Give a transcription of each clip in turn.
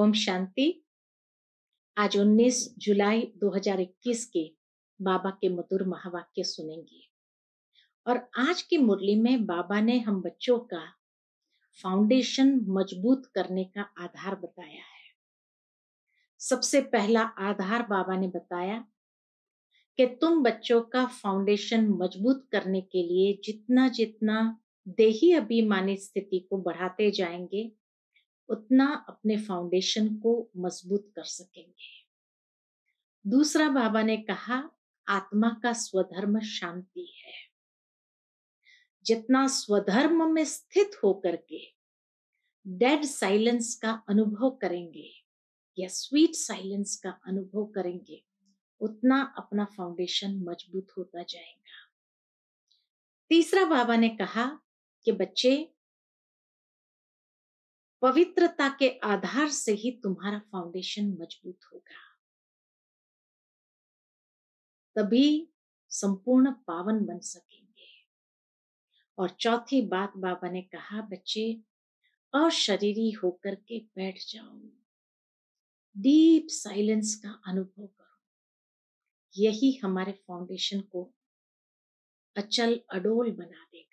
ओम शांति आज 19 जुलाई 2021 के बाबा के मधुर महावाक्य सुनेंगे और आज की मुरली में बाबा ने हम बच्चों का फाउंडेशन मजबूत करने का आधार बताया है सबसे पहला आधार बाबा ने बताया कि तुम बच्चों का फाउंडेशन मजबूत करने के लिए जितना जितना देही अभिमानी स्थिति को बढ़ाते जाएंगे उतना अपने फाउंडेशन को मजबूत कर सकेंगे दूसरा बाबा ने कहा आत्मा का स्वधर्म शांति है जितना स्वधर्म में स्थित होकर के डेड साइलेंस का अनुभव करेंगे या स्वीट साइलेंस का अनुभव करेंगे उतना अपना फाउंडेशन मजबूत होता जाएगा तीसरा बाबा ने कहा कि बच्चे पवित्रता के आधार से ही तुम्हारा फाउंडेशन मजबूत होगा तभी संपूर्ण पावन बन सकेंगे और चौथी बात बाबा ने कहा बच्चे अशरीरी होकर के बैठ जाओ डीप साइलेंस का अनुभव करो यही हमारे फाउंडेशन को अचल अडोल बना देगा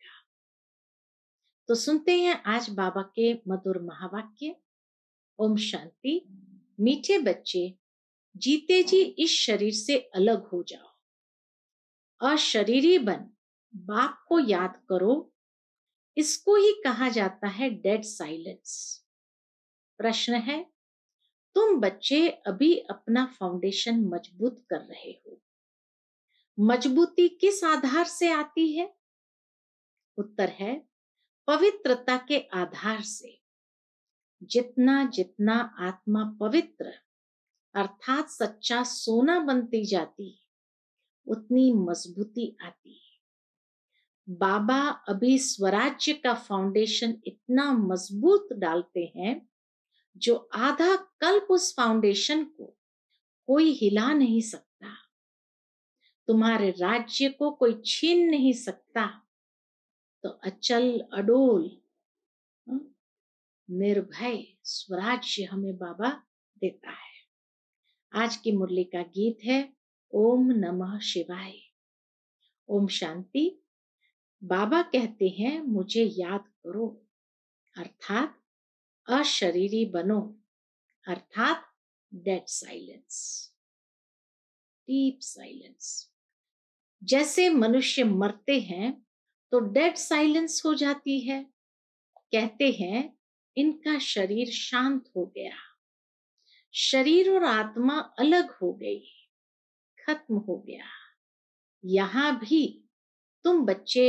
तो सुनते हैं आज बाबा के मधुर महावाक्य ओम शांति मीठे बच्चे जीते जी इस शरीर से अलग हो जाओ अशरीरी बन बाप को याद करो इसको ही कहा जाता है डेड साइलेंस प्रश्न है तुम बच्चे अभी अपना फाउंडेशन मजबूत कर रहे हो मजबूती किस आधार से आती है उत्तर है पवित्रता के आधार से जितना जितना आत्मा पवित्र अर्थात सच्चा सोना बनती जाती है उतनी मजबूती आती है बाबा अभी स्वराज्य का फाउंडेशन इतना मजबूत डालते हैं जो आधा कल्प उस फाउंडेशन को कोई हिला नहीं सकता तुम्हारे राज्य को कोई छीन नहीं सकता तो अचल अडोल हाँ, निर्भय स्वराज्य हमें बाबा देता है आज की मुरली का गीत है ओम नमः शिवाय ओम शांति बाबा कहते हैं मुझे याद करो अर्थात अशरीरी बनो अर्थात डेड साइलेंस डीप साइलेंस जैसे मनुष्य मरते हैं तो डेड साइलेंस हो जाती है कहते हैं इनका शरीर शांत हो गया शरीर और आत्मा अलग हो गई खत्म हो गया यहां भी तुम बच्चे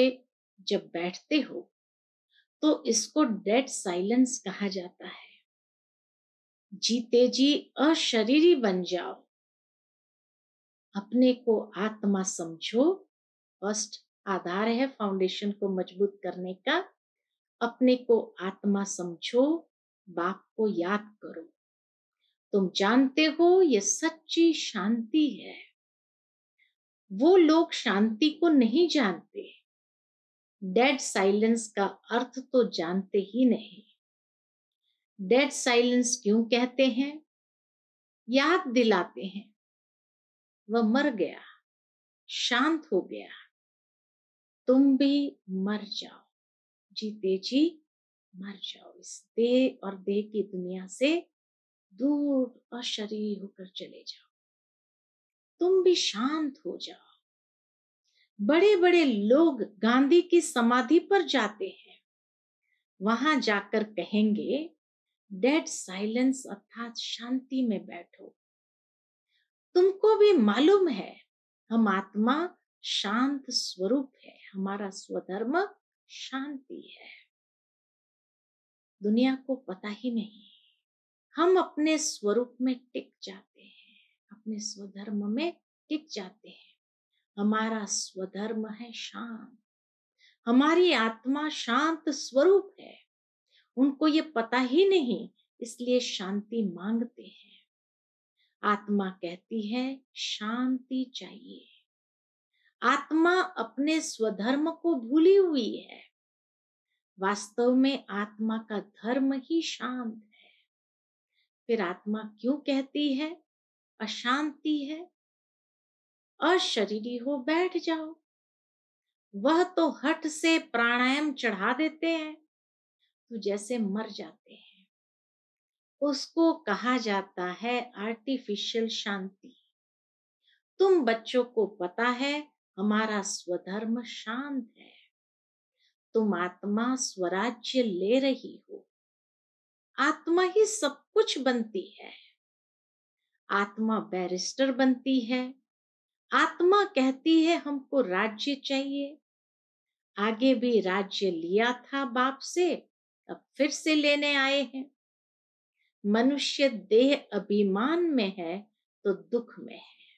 जब बैठते हो तो इसको डेड साइलेंस कहा जाता है जीते जी अशरीरी बन जाओ अपने को आत्मा समझो फर्स्ट आधार है फाउंडेशन को मजबूत करने का अपने को आत्मा समझो बाप को याद करो तुम जानते हो ये सच्ची शांति है वो लोग शांति को नहीं जानते डेड साइलेंस का अर्थ तो जानते ही नहीं डेड साइलेंस क्यों कहते हैं याद दिलाते हैं वह मर गया शांत हो गया तुम भी मर जाओ जीते जी मर जाओ इस दे और दे की दुनिया से दूर और शरीर होकर चले जाओ तुम भी शांत हो जाओ बड़े बड़े लोग गांधी की समाधि पर जाते हैं वहां जाकर कहेंगे डेड साइलेंस अर्थात शांति में बैठो तुमको भी मालूम है हम आत्मा शांत स्वरूप है हमारा स्वधर्म शांति है दुनिया को पता ही नहीं हम अपने स्वरूप में टिक जाते हैं अपने स्वधर्म में टिक जाते हैं हमारा स्वधर्म है शांत हमारी आत्मा शांत स्वरूप है उनको ये पता ही नहीं इसलिए शांति मांगते हैं आत्मा कहती है शांति चाहिए आत्मा अपने स्वधर्म को भूली हुई है वास्तव में आत्मा का धर्म ही शांत है फिर आत्मा क्यों कहती है अशांति है अशरीरी हो बैठ जाओ वह तो हट से प्राणायाम चढ़ा देते हैं तो जैसे मर जाते हैं उसको कहा जाता है आर्टिफिशियल शांति तुम बच्चों को पता है हमारा स्वधर्म शांत है तुम आत्मा स्वराज्य ले रही हो आत्मा ही सब कुछ बनती है आत्मा बैरिस्टर बनती है आत्मा कहती है हमको राज्य चाहिए आगे भी राज्य लिया था बाप से अब फिर से लेने आए हैं मनुष्य देह अभिमान में है तो दुख में है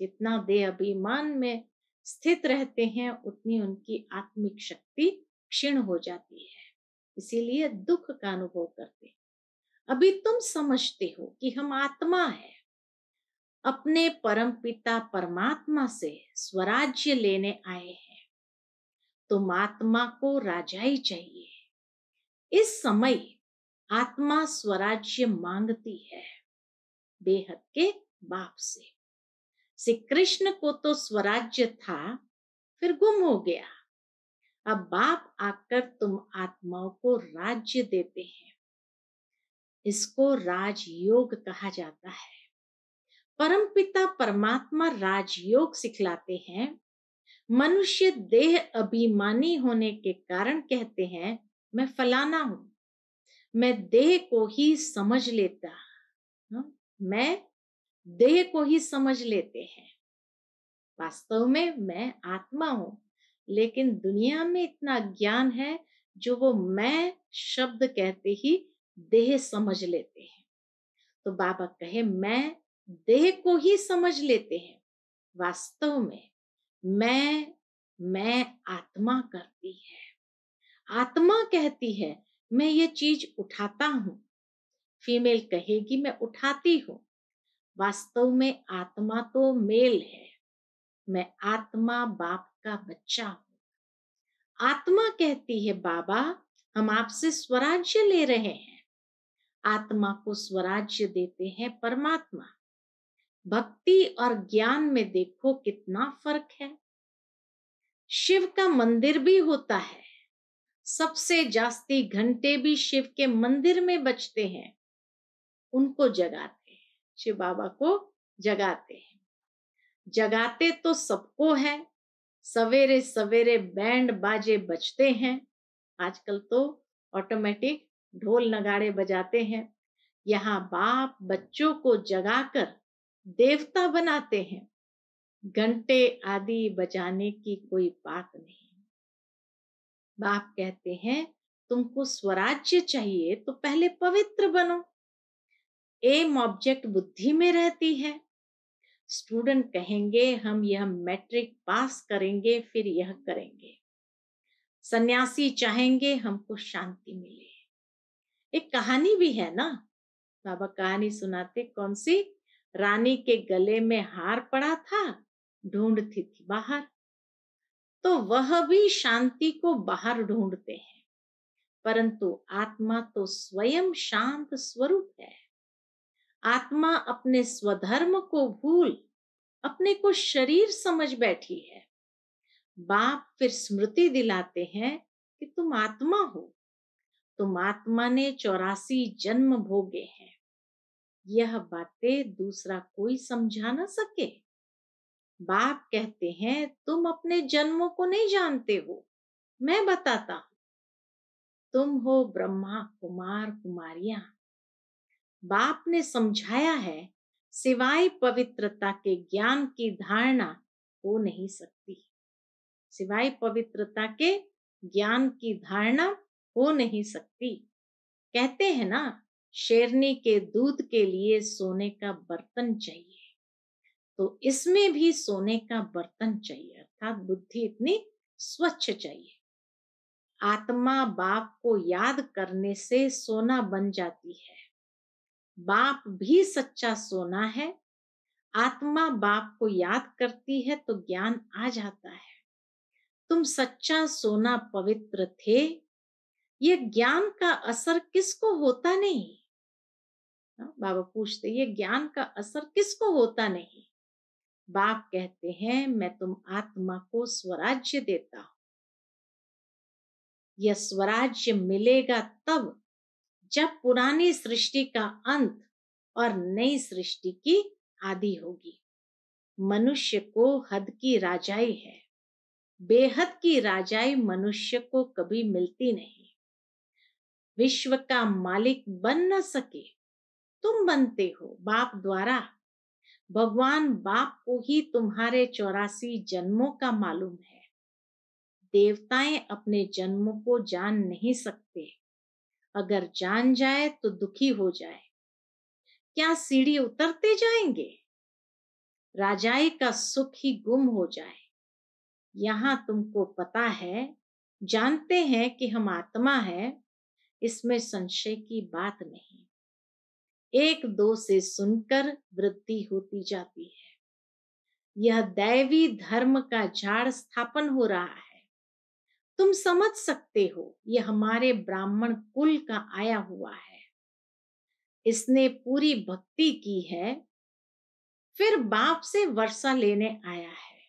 जितना देह अभिमान में स्थित रहते हैं उतनी उनकी आत्मिक शक्ति क्षीण हो जाती है इसीलिए दुख का अनुभव करते हैं अभी तुम समझते हो कि हम आत्मा है अपने परम पिता परमात्मा से स्वराज्य लेने आए हैं तुम आत्मा को राजा ही चाहिए इस समय आत्मा स्वराज्य मांगती है बेहद के बाप से श्री कृष्ण को तो स्वराज्य था फिर गुम हो गया अब बाप आकर तुम आत्माओं को राज्य देते हैं इसको राजयोग कहा जाता है परमपिता परमात्मा राजयोग सिखलाते हैं मनुष्य देह अभिमानी होने के कारण कहते हैं मैं फलाना हूं मैं देह को ही समझ लेता हाँ, मैं देह को ही समझ लेते हैं वास्तव में मैं आत्मा हूं लेकिन दुनिया में इतना ज्ञान है जो वो मैं शब्द कहते ही देह समझ लेते हैं तो बाबा कहे मैं देह को ही समझ लेते हैं वास्तव में मैं मैं आत्मा करती है आत्मा कहती है मैं ये चीज उठाता हूं फीमेल कहेगी मैं उठाती हूं वास्तव में आत्मा तो मेल है मैं आत्मा बाप का बच्चा हूं आत्मा कहती है बाबा हम आपसे स्वराज्य ले रहे हैं आत्मा को स्वराज्य देते हैं परमात्मा भक्ति और ज्ञान में देखो कितना फर्क है शिव का मंदिर भी होता है सबसे जास्ती घंटे भी शिव के मंदिर में बचते हैं उनको जगाते बच्चे बाबा को जगाते हैं जगाते तो सबको है सवेरे सवेरे बैंड बाजे बजते हैं आजकल तो ऑटोमेटिक ढोल नगाड़े बजाते हैं यहाँ बाप बच्चों को जगाकर देवता बनाते हैं घंटे आदि बजाने की कोई बात नहीं बाप कहते हैं तुमको स्वराज्य चाहिए तो पहले पवित्र बनो एम ऑब्जेक्ट बुद्धि में रहती है स्टूडेंट कहेंगे हम यह मैट्रिक पास करेंगे फिर यह करेंगे सन्यासी चाहेंगे हमको शांति मिले एक कहानी भी है ना बाबा कहानी सुनाते कौन सी रानी के गले में हार पड़ा था ढूंढती थी बाहर तो वह भी शांति को बाहर ढूंढते हैं परंतु आत्मा तो स्वयं शांत स्वरूप है आत्मा अपने स्वधर्म को भूल अपने को शरीर समझ बैठी है बाप फिर स्मृति दिलाते हैं कि तुम आत्मा हो तुम आत्मा ने चौरासी जन्म भोगे हैं यह बातें दूसरा कोई समझा ना सके बाप कहते हैं तुम अपने जन्मों को नहीं जानते हो मैं बताता हूं तुम हो ब्रह्मा कुमार कुमारियां बाप ने समझाया है सिवाय पवित्रता के ज्ञान की धारणा हो नहीं सकती सिवाय पवित्रता के ज्ञान की धारणा हो नहीं सकती कहते हैं ना शेरनी के दूध के लिए सोने का बर्तन चाहिए तो इसमें भी सोने का बर्तन चाहिए अर्थात बुद्धि इतनी स्वच्छ चाहिए आत्मा बाप को याद करने से सोना बन जाती है बाप भी सच्चा सोना है आत्मा बाप को याद करती है तो ज्ञान आ जाता है तुम सच्चा सोना पवित्र थे ये ज्ञान का असर किसको होता नहीं हाँ, बाबा पूछते ये ज्ञान का असर किसको होता नहीं बाप कहते हैं मैं तुम आत्मा को स्वराज्य देता हूं यह स्वराज्य मिलेगा तब जब पुरानी सृष्टि का अंत और नई सृष्टि की आदि होगी मनुष्य को हद की राजाई है बेहद की राजाई मनुष्य को कभी मिलती नहीं विश्व का मालिक बन न सके तुम बनते हो बाप द्वारा भगवान बाप को ही तुम्हारे चौरासी जन्मों का मालूम है देवताएं अपने जन्मों को जान नहीं सकते अगर जान जाए तो दुखी हो जाए क्या सीढ़ी उतरते जाएंगे राजाई का सुख ही गुम हो जाए यहां तुमको पता है जानते हैं कि हम आत्मा है इसमें संशय की बात नहीं एक दो से सुनकर वृद्धि होती जाती है यह दैवी धर्म का झाड़ स्थापन हो रहा है तुम समझ सकते हो ये हमारे ब्राह्मण कुल का आया हुआ है इसने पूरी भक्ति की है फिर बाप से वर्षा लेने आया है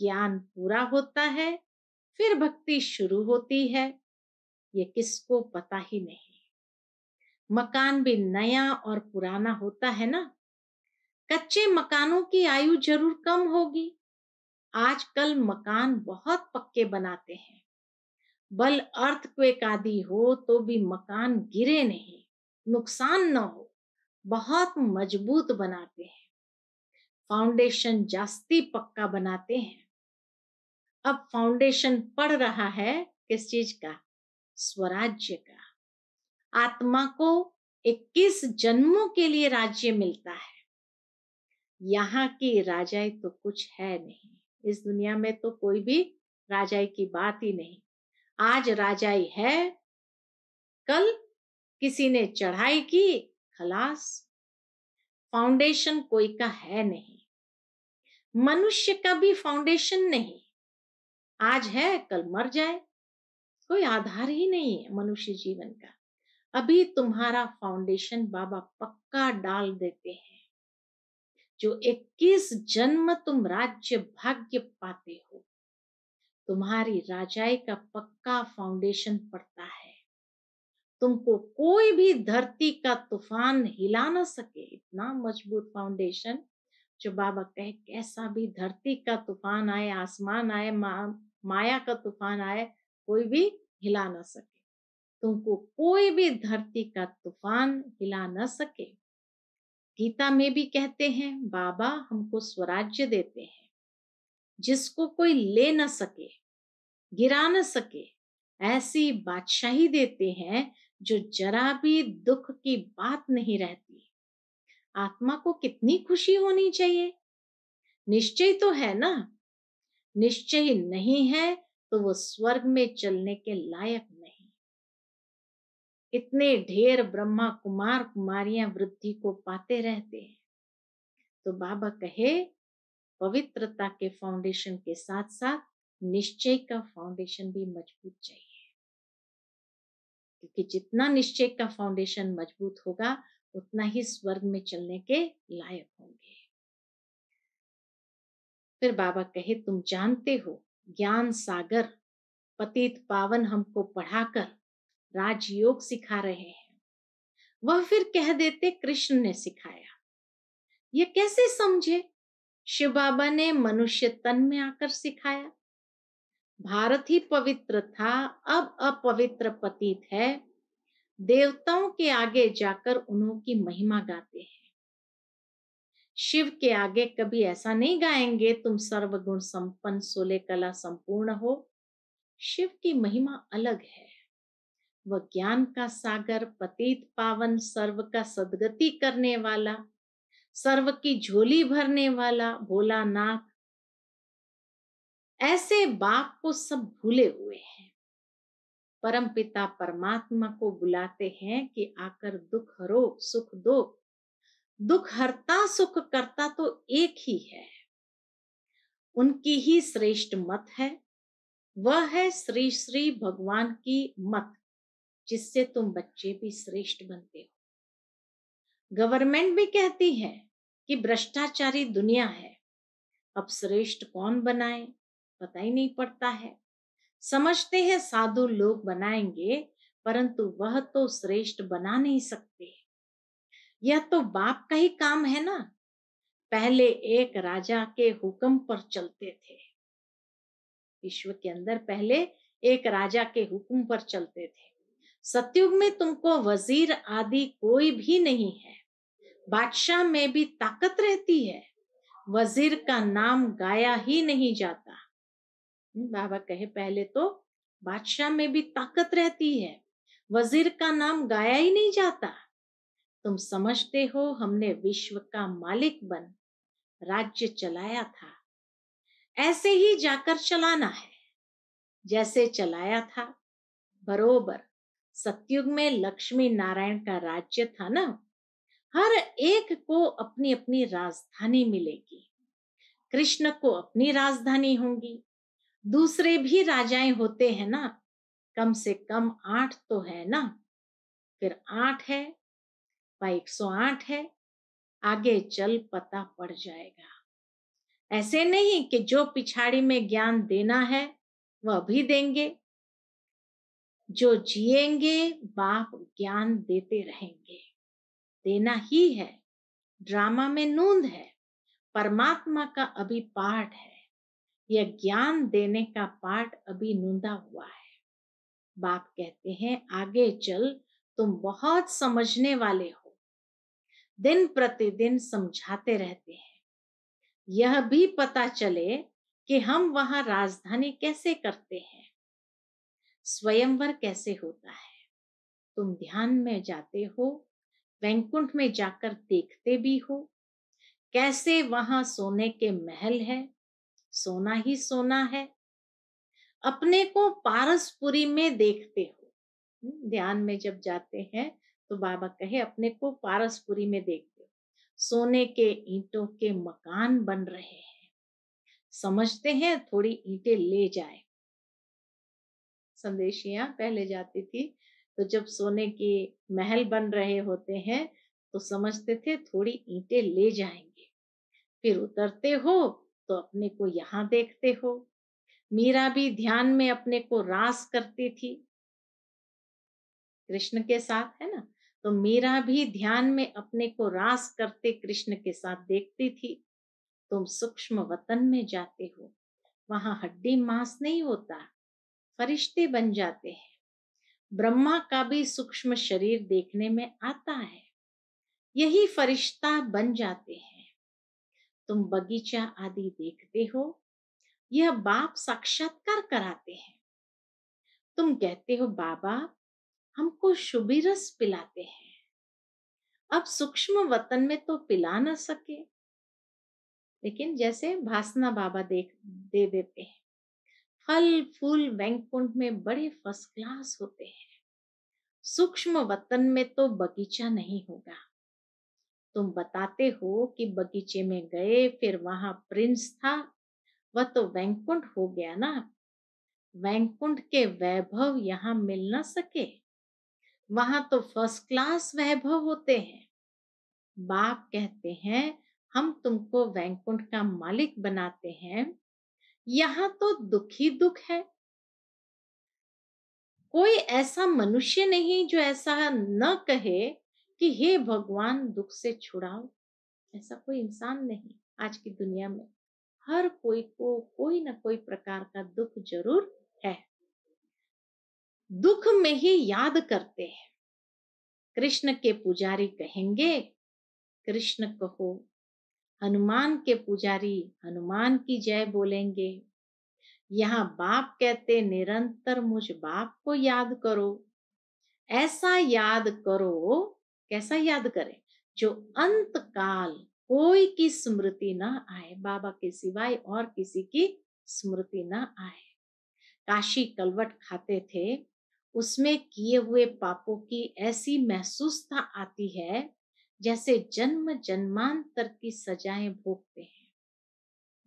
ज्ञान पूरा होता है फिर भक्ति शुरू होती है ये किसको पता ही नहीं मकान भी नया और पुराना होता है ना कच्चे मकानों की आयु जरूर कम होगी आजकल मकान बहुत पक्के बनाते हैं बल अर्थ आदि हो तो भी मकान गिरे नहीं नुकसान न हो बहुत मजबूत बनाते हैं फाउंडेशन जास्ती पक्का बनाते हैं अब फाउंडेशन पड़ रहा है किस चीज का स्वराज्य का आत्मा को 21 जन्मों के लिए राज्य मिलता है यहाँ की राजाई तो कुछ है नहीं इस दुनिया में तो कोई भी राजाई की बात ही नहीं आज राजाई है कल किसी ने चढ़ाई की खलास फाउंडेशन कोई का है नहीं मनुष्य का भी फाउंडेशन नहीं आज है कल मर जाए कोई आधार ही नहीं है मनुष्य जीवन का अभी तुम्हारा फाउंडेशन बाबा पक्का डाल देते हैं जो इक्कीस जन्म तुम राज्य भाग्य पाते हो तुम्हारी राजाई का पक्का फाउंडेशन पड़ता है तुमको कोई भी धरती का तूफान हिला ना सके इतना मजबूत फाउंडेशन जो बाबा कहे कैसा भी धरती का तूफान आए आसमान आए मा, माया का तूफान आए कोई भी हिला ना सके तुमको कोई भी धरती का तूफान हिला ना सके गीता में भी कहते हैं बाबा हमको स्वराज्य देते हैं जिसको कोई ले न सके गिरा न सके ऐसी बादशाही देते हैं जो जरा भी दुख की बात नहीं रहती आत्मा को कितनी खुशी होनी चाहिए निश्चय तो है ना निश्चय नहीं है तो वो स्वर्ग में चलने के लायक नहीं इतने ढेर ब्रह्मा कुमार कुमारियां वृद्धि को पाते रहते हैं तो बाबा कहे पवित्रता के फाउंडेशन के साथ साथ निश्चय का फाउंडेशन भी मजबूत चाहिए क्योंकि जितना निश्चय का फाउंडेशन मजबूत होगा उतना ही स्वर्ग में चलने के लायक होंगे फिर बाबा कहे तुम जानते हो ज्ञान सागर पतित पावन हमको पढ़ाकर राजयोग सिखा रहे हैं वह फिर कह देते कृष्ण ने सिखाया ये कैसे समझे शिव बाबा ने मनुष्य तन में आकर सिखाया भारत ही पवित्र था अब अपवित्र पतित है देवताओं के आगे जाकर उन्हों की महिमा गाते हैं शिव के आगे कभी ऐसा नहीं गाएंगे तुम सर्वगुण संपन्न सोले कला संपूर्ण हो शिव की महिमा अलग है वह ज्ञान का सागर पतित पावन सर्व का सदगति करने वाला सर्व की झोली भरने वाला भोला नाथ ऐसे बाप को सब भूले हुए हैं परमपिता परमात्मा को बुलाते हैं कि आकर दुख हरो सुख दो दुख हरता सुख करता तो एक ही है उनकी ही श्रेष्ठ मत है वह है श्री श्री भगवान की मत जिससे तुम बच्चे भी श्रेष्ठ बनते हो गवर्नमेंट भी कहती है कि भ्रष्टाचारी दुनिया है अब श्रेष्ठ कौन बनाए पता ही नहीं पड़ता है समझते हैं साधु लोग बनाएंगे परंतु वह तो श्रेष्ठ बना नहीं सकते यह तो बाप का ही काम है ना पहले एक राजा के हुक्म पर चलते थे विश्व के अंदर पहले एक राजा के हुक्म पर चलते थे सत्युग में तुमको वजीर आदि कोई भी नहीं है बादशाह में भी ताकत रहती है वजीर का नाम गाया ही नहीं जाता हम्म, बाबा कहे पहले तो बादशाह में भी ताकत रहती है वजीर का नाम गाया ही नहीं जाता तुम समझते हो हमने विश्व का मालिक बन राज्य चलाया था ऐसे ही जाकर चलाना है जैसे चलाया था बरोबर सत्युग में लक्ष्मी नारायण का राज्य था ना हर एक को अपनी अपनी राजधानी मिलेगी कृष्ण को अपनी राजधानी होगी दूसरे भी राजाएं होते हैं ना कम से कम आठ तो है ना फिर आठ है एक सौ आठ है आगे चल पता पड़ जाएगा ऐसे नहीं कि जो पिछाड़ी में ज्ञान देना है वह भी देंगे जो जिएंगे बाप ज्ञान देते रहेंगे देना ही है ड्रामा में नूंद है परमात्मा का अभी पाठ है यह ज्ञान देने का पाठ अभी नूंदा हुआ है बाप कहते हैं आगे चल तुम बहुत समझने वाले हो दिन प्रतिदिन समझाते रहते हैं यह भी पता चले कि हम वहां राजधानी कैसे करते हैं स्वयंवर कैसे होता है तुम ध्यान में जाते हो वैकुंठ में जाकर देखते भी हो कैसे वहां सोने के महल है सोना ही सोना है अपने को पारसपुरी में देखते हो हम्म, ध्यान में जब जाते हैं तो बाबा कहे अपने को पारसपुरी में देखते हो सोने के ईंटों के मकान बन रहे हैं समझते हैं थोड़ी ईंटें ले जाए संदेशियाँ पहले जाती थी तो जब सोने के महल बन रहे होते हैं तो समझते थे थोड़ी ईंटें ले जाएंगे फिर उतरते हो तो अपने को यहाँ देखते हो मीरा भी ध्यान में अपने को रास करती थी कृष्ण के साथ है ना तो मीरा भी ध्यान में अपने को रास करते कृष्ण के साथ देखती थी तुम सूक्ष्म वतन में जाते हो वहां हड्डी मांस नहीं होता फरिश्ते बन जाते हैं ब्रह्मा का भी सूक्ष्म शरीर देखने में आता है यही फरिश्ता बन जाते हैं तुम बगीचा आदि देखते हो यह बाप साक्षात्कार कराते हैं तुम कहते हो बाबा हमको शुभिरस पिलाते हैं अब सूक्ष्म वतन में तो पिला ना सके लेकिन जैसे भासना बाबा देख दे देते हैं फल फूल वैंकुंठ में बड़े फर्स्ट क्लास होते हैं सूक्ष्म वतन में तो बगीचा नहीं होगा तुम बताते हो कि बगीचे में गए फिर वहां प्रिंस था वह तो वैंकुंठ हो गया ना वैंकुंठ के वैभव यहाँ मिल ना सके वहां तो फर्स्ट क्लास वैभव होते हैं बाप कहते हैं हम तुमको वैंकुंठ का मालिक बनाते हैं यहां तो दुख ही दुख है कोई ऐसा मनुष्य नहीं जो ऐसा न कहे कि हे भगवान दुख से छुड़ाओ ऐसा कोई इंसान नहीं आज की दुनिया में हर कोई को कोई ना कोई प्रकार का दुख जरूर है दुख में ही याद करते हैं कृष्ण के पुजारी कहेंगे कृष्ण कहो हनुमान के पुजारी हनुमान की जय बोलेंगे यहाँ बाप कहते निरंतर मुझ बाप को याद करो ऐसा याद करो कैसा याद करें जो अंत काल कोई की स्मृति ना आए बाबा के सिवाय और किसी की स्मृति ना आए काशी कलवट खाते थे उसमें किए हुए पापों की ऐसी महसूसता आती है जैसे जन्म जन्मांतर की सजाएं भोगते हैं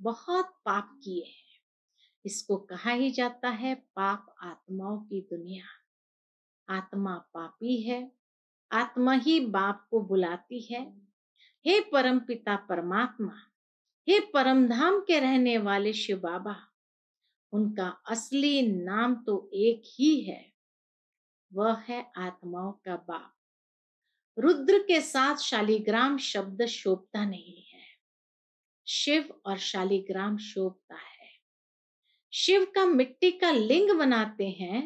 बहुत पाप किए हैं इसको कहा ही जाता है पाप आत्माओं की दुनिया आत्मा पापी है आत्मा ही बाप को बुलाती है हे परम पिता परमात्मा हे परम धाम के रहने वाले शिव बाबा उनका असली नाम तो एक ही है वह है आत्माओं का बाप रुद्र के साथ शालिग्राम शब्द शोभता नहीं है शिव और शालिग्राम शोभता है शिव का मिट्टी का लिंग बनाते हैं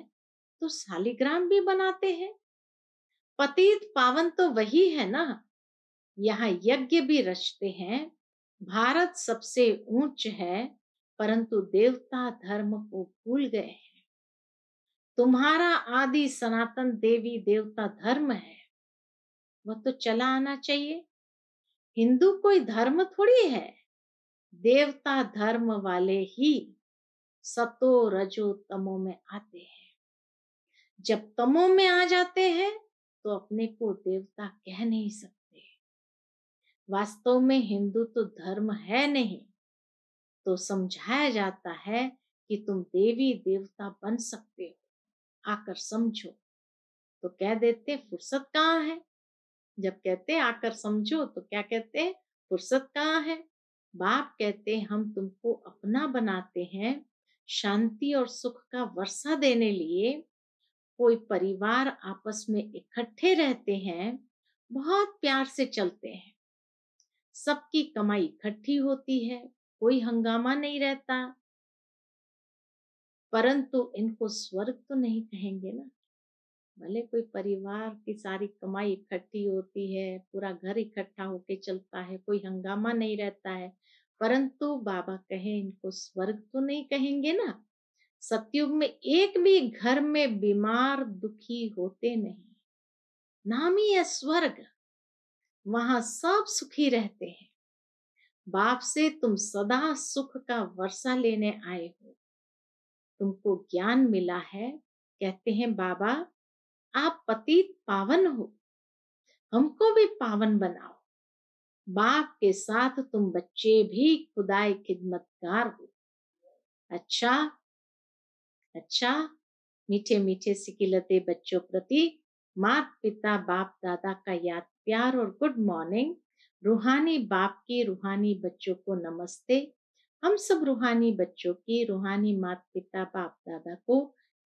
तो शालिग्राम भी बनाते हैं पतित पावन तो वही है ना यहाँ यज्ञ भी रचते हैं भारत सबसे ऊंच है परंतु देवता धर्म को भूल गए हैं तुम्हारा आदि सनातन देवी देवता धर्म है वह तो चला आना चाहिए हिंदू कोई धर्म थोड़ी है देवता धर्म वाले ही सतो रजो तमो में आते हैं जब तमो में आ जाते हैं तो अपने को देवता कह नहीं सकते वास्तव में हिंदू तो धर्म है नहीं तो समझाया जाता है कि तुम देवी देवता बन सकते हो आकर समझो तो कह देते फुर्सत कहाँ है जब कहते आकर समझो तो क्या कहते हैं फुर्सत कहाँ है बाप कहते हम तुमको अपना बनाते हैं शांति और सुख का वर्षा देने लिए कोई परिवार आपस में इकट्ठे रहते हैं बहुत प्यार से चलते हैं सबकी कमाई इकट्ठी होती है कोई हंगामा नहीं रहता परंतु इनको स्वर्ग तो नहीं कहेंगे ना भले कोई परिवार की सारी कमाई इकट्ठी होती है पूरा घर इकट्ठा होके चलता है कोई हंगामा नहीं रहता है परंतु बाबा कहे इनको स्वर्ग तो नहीं कहेंगे ना सत्युग में एक भी घर में बीमार दुखी होते नहीं नाम ही है स्वर्ग वहां सब सुखी रहते हैं बाप से तुम सदा सुख का वर्षा लेने आए हो तुमको ज्ञान मिला है कहते हैं बाबा आप पति पावन हो हमको भी पावन बनाओ बाप के साथ तुम बच्चे भी खुदाई खिदमतगार हो अच्छा अच्छा मीठे मीठे सिकिलते बच्चों प्रति मात पिता बाप दादा का याद प्यार और गुड मॉर्निंग रूहानी बाप की रूहानी बच्चों को नमस्ते हम सब रूहानी बच्चों की रूहानी मात पिता बाप दादा को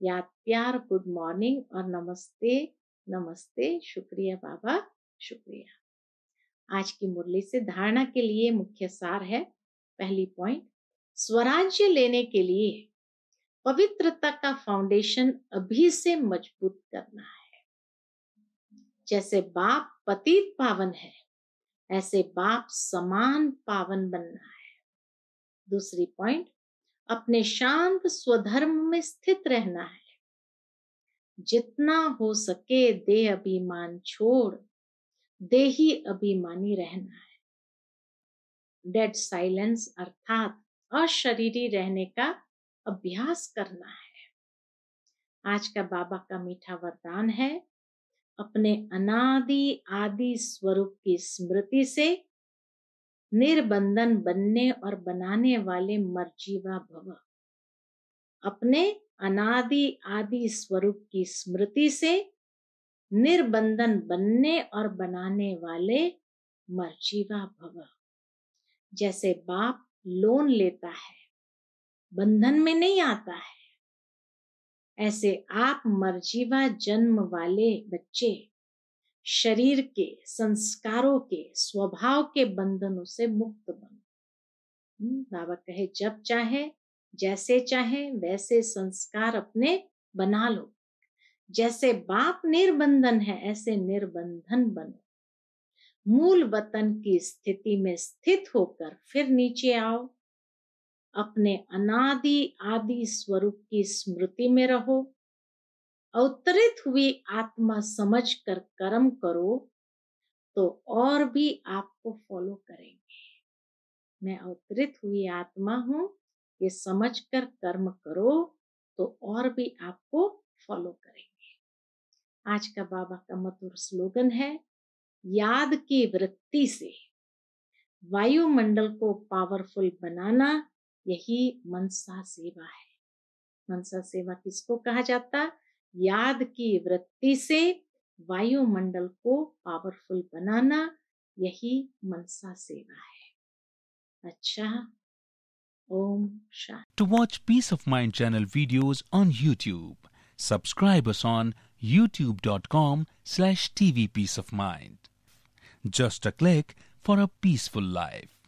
या प्यार गुड मॉर्निंग और नमस्ते नमस्ते शुक्रिया बाबा शुक्रिया आज की मुरली से धारणा के लिए मुख्य सार है पहली पॉइंट स्वराज्य लेने के लिए पवित्रता का फाउंडेशन अभी से मजबूत करना है जैसे बाप पतित पावन है ऐसे बाप समान पावन बनना है दूसरी पॉइंट अपने शांत स्वधर्म में स्थित रहना है जितना हो सके दे अभिमान छोड़ दे ही अभिमानी रहना है डेड साइलेंस अर्थात अशरीरी रहने का अभ्यास करना है आज का बाबा का मीठा वरदान है अपने अनादि आदि स्वरूप की स्मृति से निर्बंधन बनने और बनाने वाले मर्जीवा भव अपने अनादि आदि स्वरूप की स्मृति से निर्बंधन बनने और बनाने वाले मर्जीवा भव जैसे बाप लोन लेता है बंधन में नहीं आता है ऐसे आप मर्जीवा जन्म वाले बच्चे शरीर के संस्कारों के स्वभाव के बंधनों से मुक्त बनो हम्म, बाबा कहे जब चाहे जैसे चाहे वैसे संस्कार अपने बना लो जैसे बाप निर्बंधन है ऐसे निर्बंधन बनो मूल वतन की स्थिति में स्थित होकर फिर नीचे आओ अपने अनादि आदि स्वरूप की स्मृति में रहो अवतरित हुई आत्मा समझ कर कर्म करो तो और भी आपको फॉलो करेंगे मैं अवतरित हुई आत्मा हूं ये समझ कर कर्म करो तो और भी आपको फॉलो करेंगे आज का बाबा का मधुर स्लोगन है याद की वृत्ति से वायुमंडल को पावरफुल बनाना यही मनसा सेवा है मनसा सेवा किसको कहा जाता याद की वृत्ति से वायुमंडल को पावरफुल बनाना यही मनसा सेवा है अच्छा ओम शांति to watch peace of mind channel videos on YouTube subscribe us on youtube.com of tvpeaceofmind. Just a click for a peaceful life.